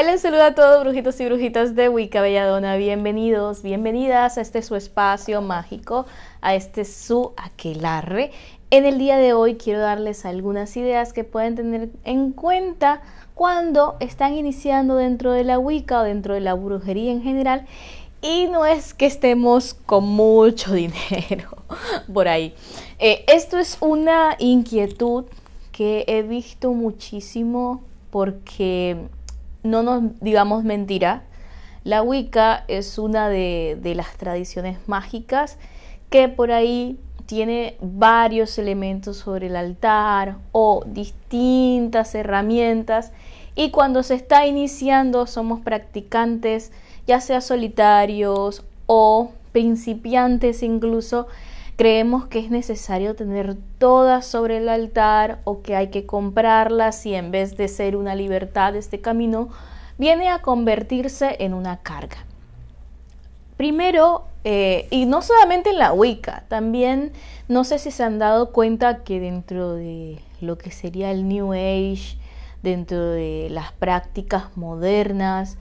Hola, les saluda a todos brujitos y brujitas de Wicca Belladona. Bienvenidos, bienvenidas a este su espacio mágico, a este su aquelarre. En el día de hoy quiero darles algunas ideas que pueden tener en cuenta cuando están iniciando dentro de la Wicca o dentro de la brujería en general. Y no es que estemos con mucho dinero por ahí. Eh, esto es una inquietud que he visto muchísimo porque no nos digamos mentira, la Wicca es una de, de las tradiciones mágicas que por ahí tiene varios elementos sobre el altar o distintas herramientas y cuando se está iniciando somos practicantes ya sea solitarios o principiantes incluso Creemos que es necesario tener todas sobre el altar o que hay que comprarlas y en vez de ser una libertad este camino, viene a convertirse en una carga. Primero, eh, y no solamente en la Wicca, también no sé si se han dado cuenta que dentro de lo que sería el New Age, dentro de las prácticas modernas,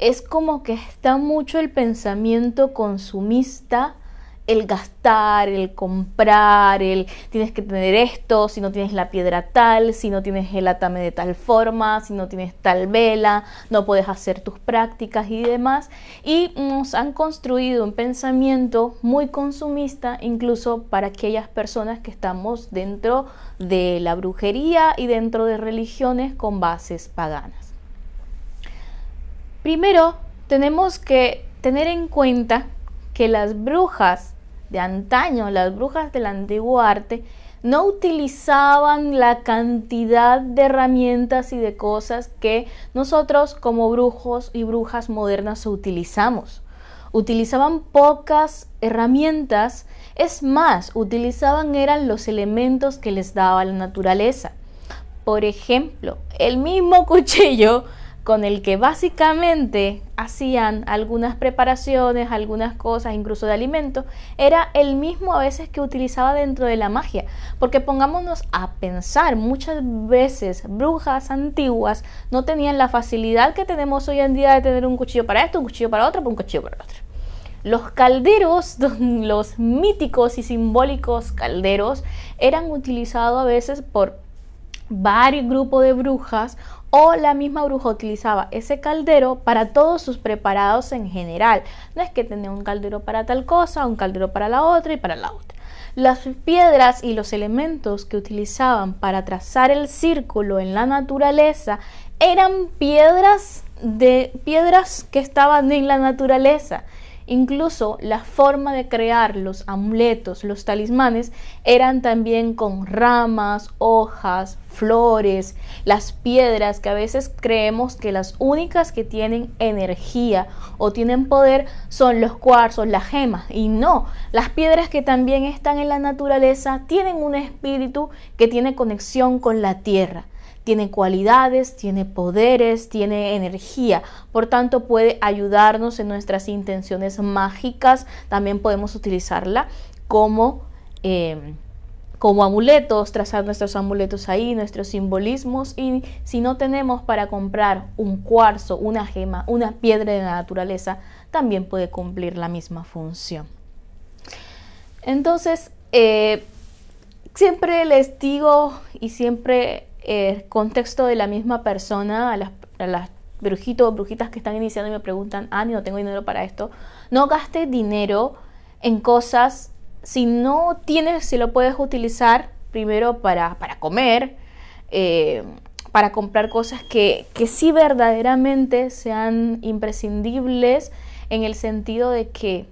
es como que está mucho el pensamiento consumista el gastar, el comprar, el tienes que tener esto, si no tienes la piedra tal, si no tienes el atame de tal forma, si no tienes tal vela, no puedes hacer tus prácticas y demás. Y nos han construido un pensamiento muy consumista, incluso para aquellas personas que estamos dentro de la brujería y dentro de religiones con bases paganas. Primero, tenemos que tener en cuenta que las brujas de antaño, las brujas del antiguo arte, no utilizaban la cantidad de herramientas y de cosas que nosotros como brujos y brujas modernas utilizamos. Utilizaban pocas herramientas, es más, utilizaban eran los elementos que les daba la naturaleza. Por ejemplo, el mismo cuchillo con el que básicamente hacían algunas preparaciones, algunas cosas, incluso de alimento, era el mismo a veces que utilizaba dentro de la magia. Porque pongámonos a pensar, muchas veces brujas antiguas no tenían la facilidad que tenemos hoy en día de tener un cuchillo para esto, un cuchillo para otro, un cuchillo para otro. Los calderos, los míticos y simbólicos calderos, eran utilizados a veces por varios grupos de brujas o la misma bruja utilizaba ese caldero para todos sus preparados en general. No es que tenía un caldero para tal cosa, un caldero para la otra y para la otra. Las piedras y los elementos que utilizaban para trazar el círculo en la naturaleza eran piedras de piedras que estaban en la naturaleza Incluso la forma de crear los amuletos, los talismanes, eran también con ramas, hojas, flores, las piedras que a veces creemos que las únicas que tienen energía o tienen poder son los cuarzos, las gemas. Y no, las piedras que también están en la naturaleza tienen un espíritu que tiene conexión con la tierra tiene cualidades, tiene poderes, tiene energía, por tanto puede ayudarnos en nuestras intenciones mágicas, también podemos utilizarla como... Em, como amuletos, trazar nuestros amuletos ahí, nuestros simbolismos y si no tenemos para comprar un cuarzo, una gema, una piedra de la naturaleza, también puede cumplir la misma función. Entonces, eh, siempre les digo y siempre eh, contexto de la misma persona, a las, brujitos brujitas que están iniciando y me preguntan, ah, ni no tengo dinero para esto. No gaste dinero en cosas si no tienes, si lo puedes utilizar primero para, comer, eh, para comprar cosas que, que sí verdaderamente sean imprescindibles en el sentido de que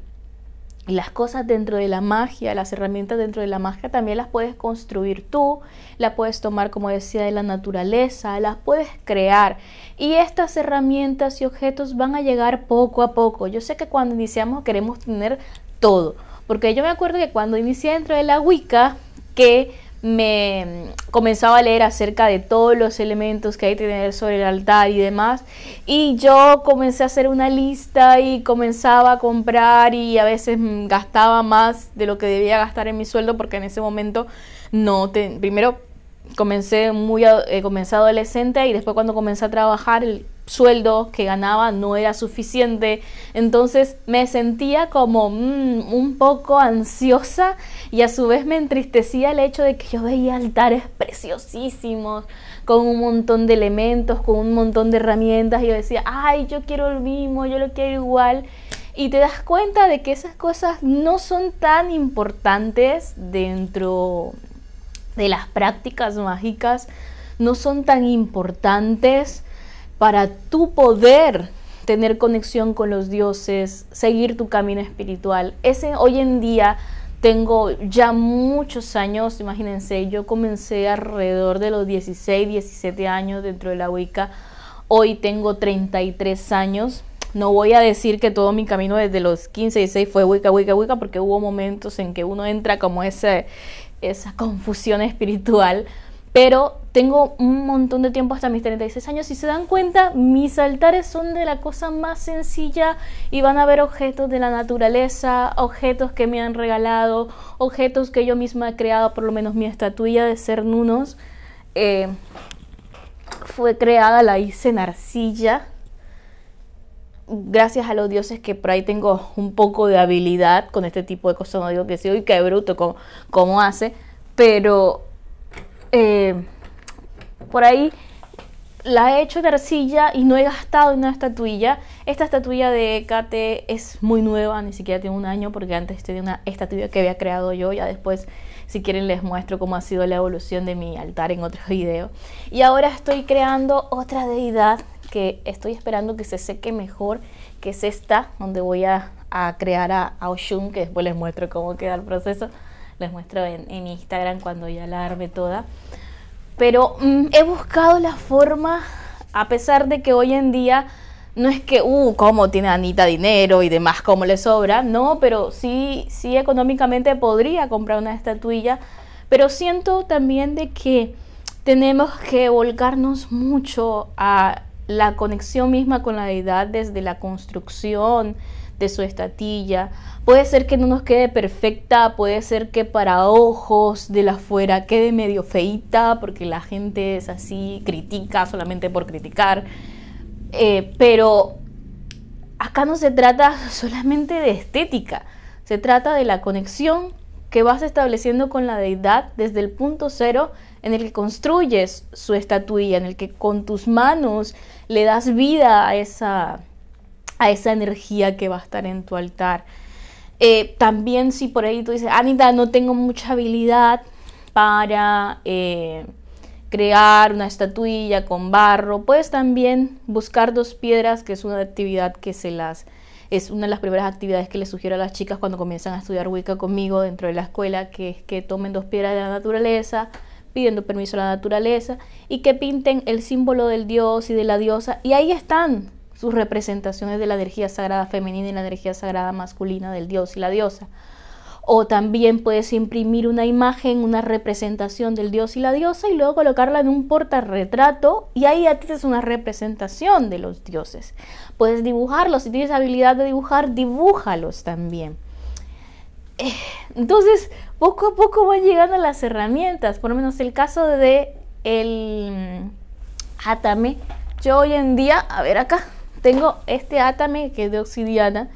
las cosas dentro de la magia, las herramientas dentro de la magia también las puedes construir tú, las puedes tomar como decía de la naturaleza, las puedes crear. Y estas herramientas y objetos van a llegar poco a poco. Yo sé que cuando iniciamos queremos tener todo, porque yo me acuerdo que cuando inicié dentro de la Wicca, que me comenzaba a leer acerca de todos los elementos que hay que tener sobre el altar y demás. Y yo comencé a hacer una lista y comenzaba a comprar y a veces mm, gastaba más de lo que debía gastar en mi sueldo porque en ese momento no, te, primero comencé muy eh, adolescente y después cuando comencé a trabajar sueldo que ganaba no era suficiente. Entonces me sentía como mm, un poco ansiosa y a su vez me entristecía el hecho de que yo veía altares preciosísimos, con un montón de elementos, con un montón de herramientas y yo decía, ay, yo quiero el mismo, yo lo quiero igual. Y te das cuenta de que esas cosas no son tan importantes dentro de las prácticas mágicas, no son tan importantes para tú poder tener conexión con los dioses, seguir tu camino espiritual. Ese hoy en día tengo ya muchos años, imagínense, yo comencé alrededor de los 16, 17 años dentro de la Wicca. Hoy tengo 33 años. No voy a decir que todo mi camino desde los 15, y 16 fue Wicca, Wicca, Wicca, porque hubo momentos en que uno entra como ese, esa confusión espiritual, pero tengo un montón de tiempo hasta mis 36 años. y se dan cuenta, mis altares son de la cosa más sencilla y van a ver objetos de la naturaleza, objetos que me han regalado, objetos que yo misma he creado, por lo menos mi estatuilla de ser Nunos. Eh, fue creada, la hice en arcilla. Gracias a los dioses que por ahí tengo un poco de habilidad con este tipo de cosas. No digo que sí, uy, qué bruto, cómo, cómo hace. Pero eh, por ahí la he hecho de arcilla y no he gastado en una estatuilla. Esta estatuilla de Kate es muy nueva, ni siquiera tiene un año, porque antes tenía una estatuilla que había creado yo, ya después, si quieren, les muestro cómo ha sido la evolución de mi altar en otro video. Y ahora estoy creando otra deidad que estoy esperando que se seque mejor, que es esta, donde voy a, crear a, Oshun, que después les muestro cómo queda el proceso. Les muestro en, en Instagram cuando ya la arme toda pero mm, he buscado la forma, a pesar de que hoy en día no es que, uh, cómo tiene Anita dinero y demás, cómo le sobra. No, pero sí, sí económicamente podría comprar una estatuilla. Pero siento también de que tenemos que volcarnos mucho a la conexión misma con la deidad desde la construcción, de su estatilla. Puede ser que no nos quede perfecta, puede ser que para ojos de la afuera quede medio feita, porque la gente es así, critica solamente por criticar. Eh, pero acá no se trata solamente de estética, se trata de la conexión que vas estableciendo con la deidad desde el punto cero en el que construyes su estatuilla, en el que con tus manos le das vida a esa a esa energía que va a estar en tu altar. Eh, también si por ahí tú dices, Anita, no tengo mucha habilidad para eh, crear una estatuilla con barro, puedes también buscar dos piedras, que es una actividad que se las... Es una de las primeras actividades que les sugiero a las chicas cuando comienzan a estudiar Wicca conmigo dentro de la escuela, que es que tomen dos piedras de la naturaleza, pidiendo permiso a la naturaleza, y que pinten el símbolo del dios y de la diosa, y ahí están, sus representaciones de la energía sagrada femenina y la energía sagrada masculina del dios y la diosa. O también puedes imprimir una imagen, una representación del dios y la diosa y luego colocarla en un portarretrato y ahí ya tienes una representación de los dioses. Puedes dibujarlos, si tienes habilidad de dibujar, dibújalos también. Eh, entonces, poco a poco van llegando las herramientas, por lo menos el caso de el atame. Mm, Yo hoy en día, a ver acá, tengo este Atame que es de obsidiana,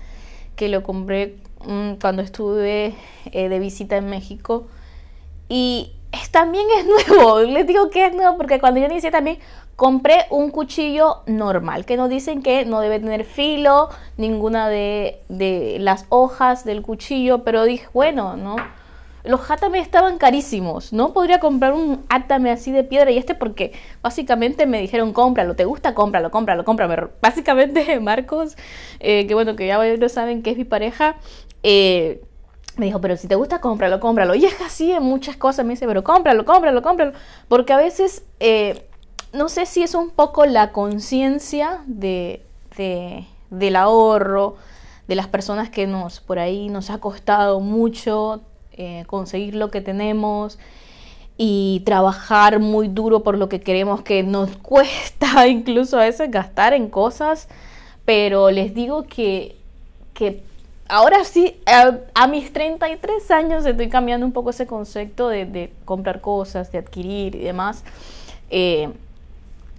que lo compré mm, cuando estuve eh, de visita en México. Y también es nuevo. Les digo que es nuevo porque cuando yo inicié también compré un cuchillo normal, que nos dicen que no debe tener filo, ninguna de, de las hojas del cuchillo, pero dije, bueno, ¿no? los átame estaban carísimos. No podría comprar un átame así de piedra y este porque básicamente me dijeron cómpralo, te gusta, cómpralo, cómpralo, cómpralo. Básicamente Marcos, eh, que bueno, que ya lo saben que es mi pareja, eh, me dijo, pero si te gusta, cómpralo, cómpralo. Y es así en muchas cosas. Me dice, pero cómpralo, cómpralo, cómpralo. Porque a veces, eh, no sé si es un poco la conciencia de, de, del ahorro, de las personas que nos, por ahí nos ha costado mucho eh, conseguir lo que tenemos y trabajar muy duro por lo que queremos que nos cuesta incluso a veces gastar en cosas, pero les digo que, ahora sí, a, mis 33 años estoy cambiando un poco ese concepto de, comprar cosas, de adquirir y demás. Eh,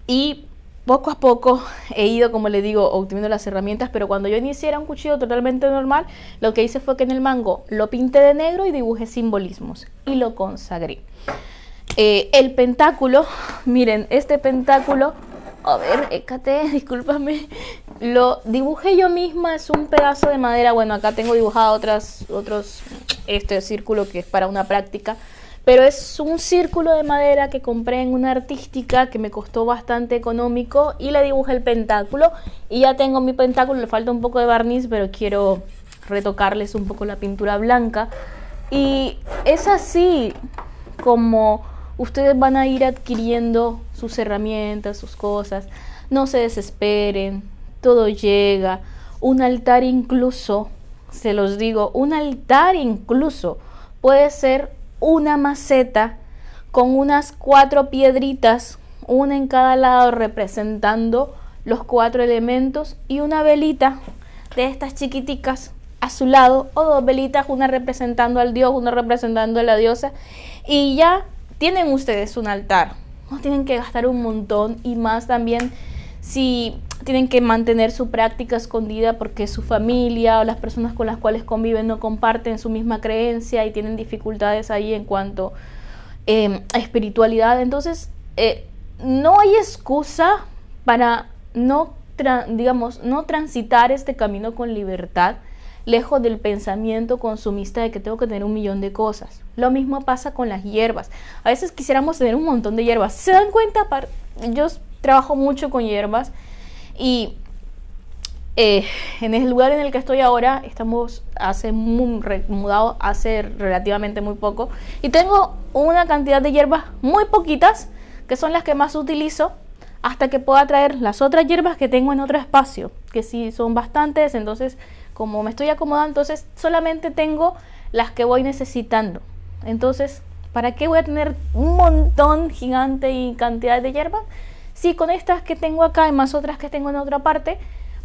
y poco a poco he ido, como le digo, obteniendo las herramientas, pero cuando yo inicié era un cuchillo totalmente normal, lo que hice fue que en el mango lo pinté de negro y dibujé simbolismos y lo consagré. Eh, el pentáculo, miren, este pentáculo, a ver, écate, discúlpame, lo dibujé yo misma, es un pedazo de madera, bueno, acá tengo dibujado otras, otros, este círculo que es para una práctica, pero es un círculo de madera que compré en una artística que me costó bastante económico y le dibujé el pentáculo. Y ya tengo mi pentáculo, le falta un poco de barniz, pero quiero retocarles un poco la pintura blanca. Y es así como ustedes van a ir adquiriendo sus herramientas, sus cosas. No se desesperen, todo llega. Un altar incluso, se los digo, un altar incluso puede ser una maceta con unas cuatro piedritas, una en cada lado representando los cuatro elementos y una velita de estas chiquiticas a su lado o dos velitas, una representando al dios, una representando a la diosa y ya tienen ustedes un altar. No tienen que gastar un montón y más también si tienen que mantener su práctica escondida porque su familia o las personas con las cuales conviven no comparten su misma creencia y tienen dificultades ahí en cuanto em, a espiritualidad. Entonces, eh, no hay excusa para no, digamos, no transitar este camino con libertad, lejos del pensamiento consumista de que tengo que tener un millón de cosas. Lo mismo pasa con las hierbas. A veces quisiéramos tener un montón de hierbas. ¿Se dan cuenta? Yo trabajo mucho con hierbas y eh, en el lugar en el que estoy ahora, estamos hace mudado hace relativamente muy poco. Y tengo una cantidad de hierbas muy poquitas, que son las que más utilizo, hasta que pueda traer las otras hierbas que tengo en otro espacio, que sí son bastantes, entonces como me estoy acomodando, entonces solamente tengo las que voy necesitando. Entonces, ¿para qué voy a tener un montón gigante y cantidad de hierbas? sí, con estas que tengo acá y más otras que tengo en otra parte,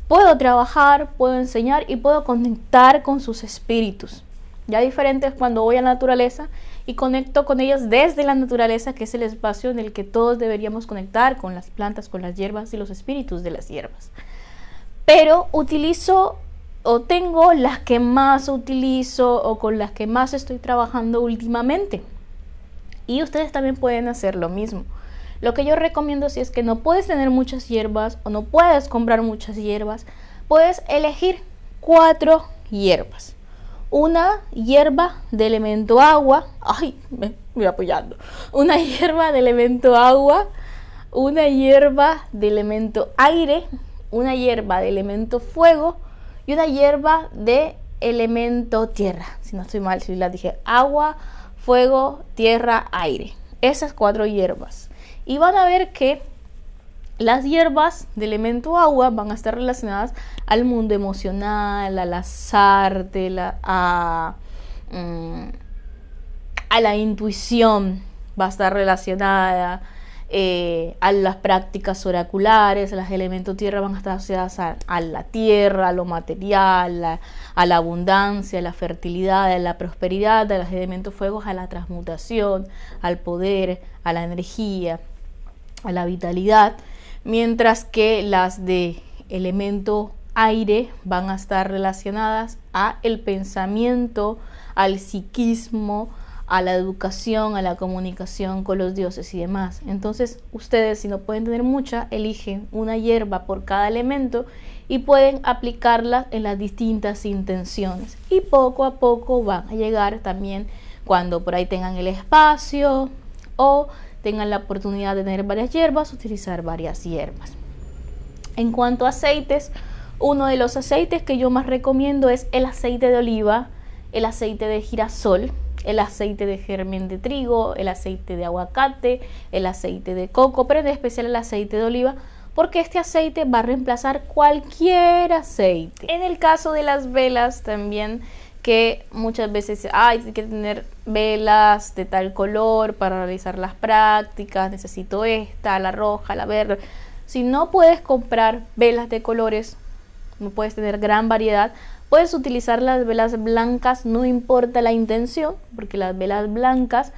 puedo trabajar, puedo enseñar y puedo conectar con sus espíritus. Ya diferente cuando voy a la naturaleza y conecto con ellas desde la naturaleza, que es el espacio en el que todos deberíamos conectar con las plantas, con las hierbas y los espíritus de las hierbas. Pero utilizo o tengo las que más utilizo o con las que más estoy trabajando últimamente. Y ustedes también pueden hacer lo mismo. Lo que yo recomiendo si es que no puedes tener muchas hierbas o no puedes comprar muchas hierbas, puedes elegir cuatro hierbas. Una hierba de elemento agua, ay, me voy apoyando. Una hierba de elemento agua, una hierba de elemento aire, una hierba de elemento fuego y una hierba de elemento tierra. Si no estoy mal, si la dije agua, fuego, tierra, aire. Esas cuatro hierbas y van a ver que las hierbas de elemento agua van a estar relacionadas al mundo emocional, a las la, a, mm, a, la intuición, va a estar relacionada eh, a las prácticas oraculares, las elementos tierra van a estar asociadas a, la tierra, a lo material, a, a, la abundancia, a la fertilidad, a la prosperidad, a los elementos fuegos, a la transmutación, al poder, a la energía a la vitalidad, mientras que las de elemento aire van a estar relacionadas a el pensamiento, al psiquismo, a la educación, a la comunicación con los dioses y demás. Entonces, ustedes si no pueden tener mucha, eligen una hierba por cada elemento y pueden aplicarla en las distintas intenciones. Y poco a poco van a llegar también cuando por ahí tengan el espacio o tengan la oportunidad de tener varias hierbas, utilizar varias hierbas. En cuanto a aceites, uno de los aceites que yo más recomiendo es el aceite de oliva, el aceite de girasol, el aceite de germen de trigo, el aceite de aguacate, el aceite de coco, pero en especial el aceite de oliva, porque este aceite va a reemplazar cualquier aceite. En el caso de las velas también que muchas veces, hay que tener velas de tal color para realizar las prácticas, necesito esta, la roja, la verde. Si no puedes comprar velas de colores, no puedes tener gran variedad, puedes utilizar las velas blancas, no importa la intención, porque las velas blancas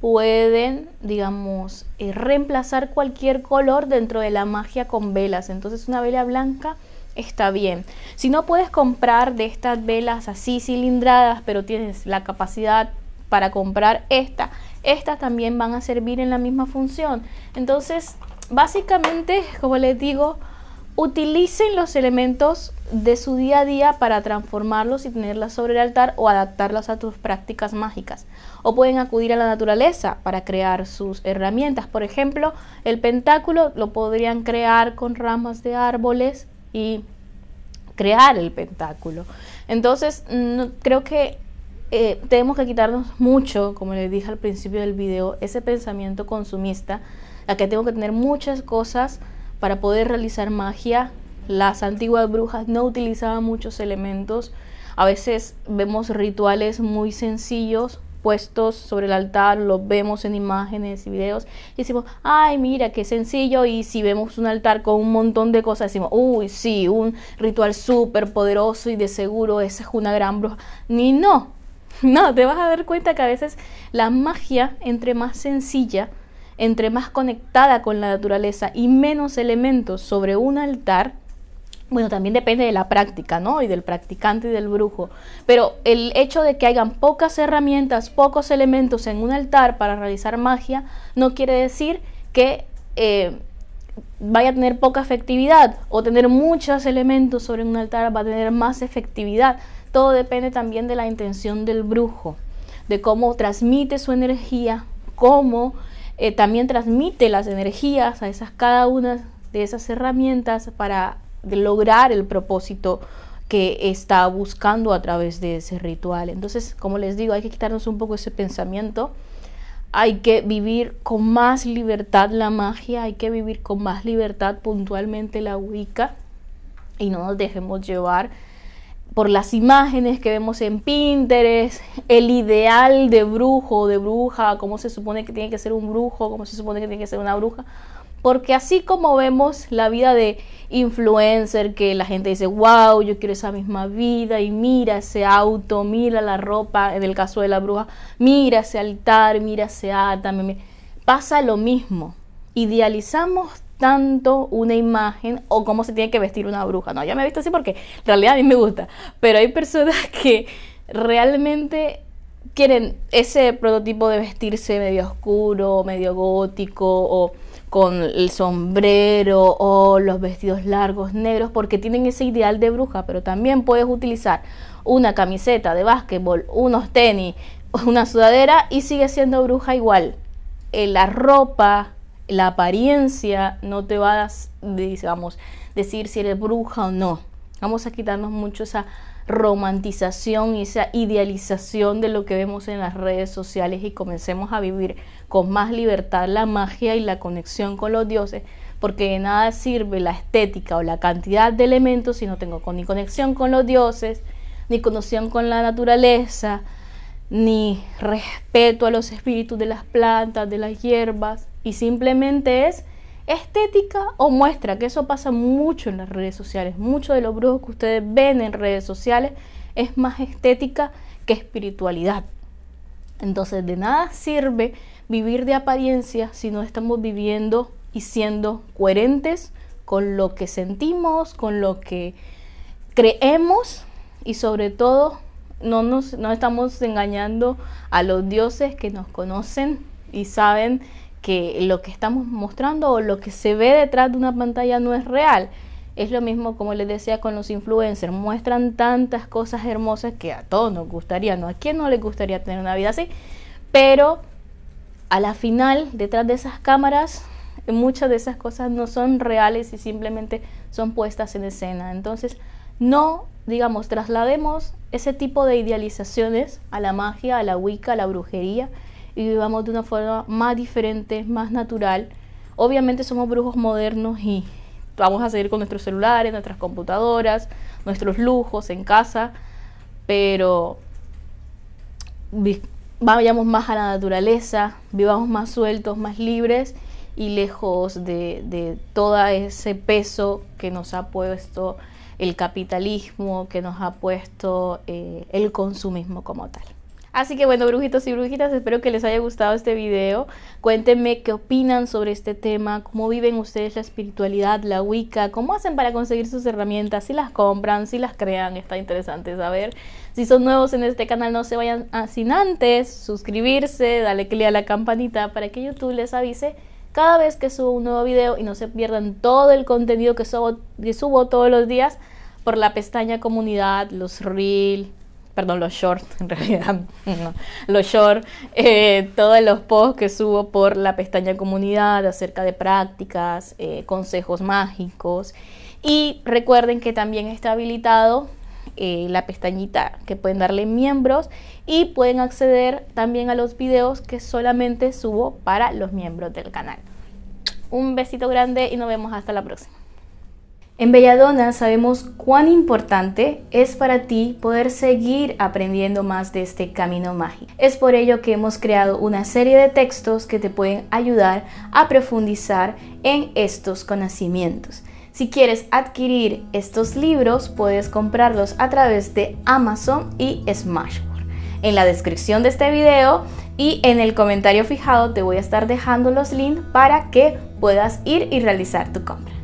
pueden, digamos, eh, reemplazar cualquier color dentro de la magia con velas. Entonces una vela blanca está bien. Si no puedes comprar de estas velas así cilindradas, pero tienes la capacidad para comprar esta, estas también van a servir en la misma función. Entonces, básicamente, como les digo, utilicen los elementos de su día a día para transformarlos y tenerlas sobre el altar o adaptarlas a tus prácticas mágicas. O pueden acudir a la naturaleza para crear sus herramientas. Por ejemplo, el pentáculo lo podrían crear con ramas de árboles y crear el pentáculo. Entonces, creo que eh, tenemos que quitarnos mucho, como les dije al principio del video, ese pensamiento consumista, la que tengo que tener muchas cosas para poder realizar magia. Las antiguas brujas no utilizaban muchos elementos. A veces vemos rituales muy sencillos puestos sobre el altar, los vemos en imágenes y videos, y decimos, ay, mira, qué sencillo, y si vemos un altar con un montón de cosas, decimos, uy, sí, un ritual súper poderoso y de seguro, esa es una gran bruja. Ni no, no, te vas a dar cuenta que a veces la magia, entre más sencilla, entre más conectada con la naturaleza y menos elementos sobre un altar, bueno, también depende de la práctica, ¿no? Y del practicante y del brujo. Pero el hecho de que hayan pocas herramientas, pocos elementos en un altar para realizar magia, no quiere decir que eh, vaya a tener poca efectividad o tener muchos elementos sobre un altar va a tener más efectividad. Todo depende también de la intención del brujo, de cómo transmite su energía, cómo eh, también transmite las energías a esas cada una de esas herramientas para de lograr el propósito que está buscando a través de ese ritual. Entonces, como les digo, hay que quitarnos un poco ese pensamiento. Hay que vivir con más libertad la magia, hay que vivir con más libertad puntualmente la Wicca y no nos dejemos llevar por las imágenes que vemos en Pinterest, el ideal de brujo, de bruja, cómo se supone que tiene que ser un brujo, cómo se supone que tiene que ser una bruja. Porque así como vemos la vida de influencer, que la gente dice, wow, yo quiero esa misma vida, y mira ese auto, mira la ropa, en el caso de la bruja, mira ese altar, mira ese átame. Pasa lo mismo. Idealizamos tanto una imagen o cómo se tiene que vestir una bruja. No, ya me he visto así porque en realidad a mí me gusta. Pero hay personas que realmente quieren ese prototipo de vestirse medio oscuro, medio gótico o con el sombrero o los vestidos largos negros porque tienen ese ideal de bruja, pero también puedes utilizar una camiseta de básquetbol, unos tenis, una sudadera y sigue siendo bruja igual. Eh, la ropa, la apariencia no te va a digamos, decir si eres bruja o no. Vamos a quitarnos mucho esa romantización y esa idealización de lo que vemos en las redes sociales y comencemos a vivir con más libertad la magia y la conexión con los dioses, porque de nada sirve la estética o la cantidad de elementos si no tengo ni conexión con los dioses, ni conexión con la naturaleza, ni respeto a los espíritus de las plantas, de las hierbas, y simplemente es estética o muestra, que eso pasa mucho en las redes sociales, muchos de los brujos que ustedes ven en redes sociales es más estética que espiritualidad. Entonces de nada sirve vivir de apariencia si no estamos viviendo y siendo coherentes con lo que sentimos, con lo que creemos y sobre todo no nos estamos engañando a los dioses que nos conocen y saben que lo que estamos mostrando o lo que se ve detrás de una pantalla no es real. Es lo mismo, como les decía, con los influencers. Muestran tantas cosas hermosas que a todos nos gustaría, ¿no? ¿A quién no le gustaría tener una vida así? Pero a la final, detrás de esas cámaras, muchas de esas cosas no son reales y simplemente son puestas en escena. Entonces, no, digamos, traslademos ese tipo de idealizaciones a la magia, a la wicca, a la brujería y vivamos de una forma más diferente, más natural. Obviamente somos brujos modernos y vamos a seguir con nuestros celulares, nuestras computadoras, nuestros lujos en casa, pero vayamos más a la naturaleza, vivamos más sueltos, más libres y lejos de, todo ese peso que nos ha puesto el capitalismo, que nos ha puesto eh, el consumismo como tal. Así que bueno, brujitos y brujitas, espero que les haya gustado este video. Cuéntenme qué opinan sobre este tema, cómo viven ustedes la espiritualidad, la Wicca, cómo hacen para conseguir sus herramientas, si las compran, si las crean, está interesante saber. Si son nuevos en este canal, no se vayan a sin antes suscribirse, dale clic a la campanita para que YouTube les avise cada vez que subo un nuevo video y no se pierdan todo el contenido que subo, que subo todos los días por la pestaña comunidad, los reels perdón, los shorts, en realidad, los shorts, eh, todos los posts que subo por la pestaña comunidad acerca de prácticas, eh, consejos mágicos. Y recuerden que también está habilitado eh, la pestañita que pueden darle miembros y pueden acceder también a los videos que solamente subo para los miembros del canal. Un besito grande y nos vemos hasta la próxima. En Belladona sabemos cuán importante es para ti poder seguir aprendiendo más de este camino mágico. Es por ello que hemos creado una serie de textos que te pueden ayudar a profundizar en estos conocimientos. Si quieres adquirir estos libros, puedes comprarlos a través de Amazon y Smashboard. En la descripción de este video y en el comentario fijado te voy a estar dejando los links para que puedas ir y realizar tu compra.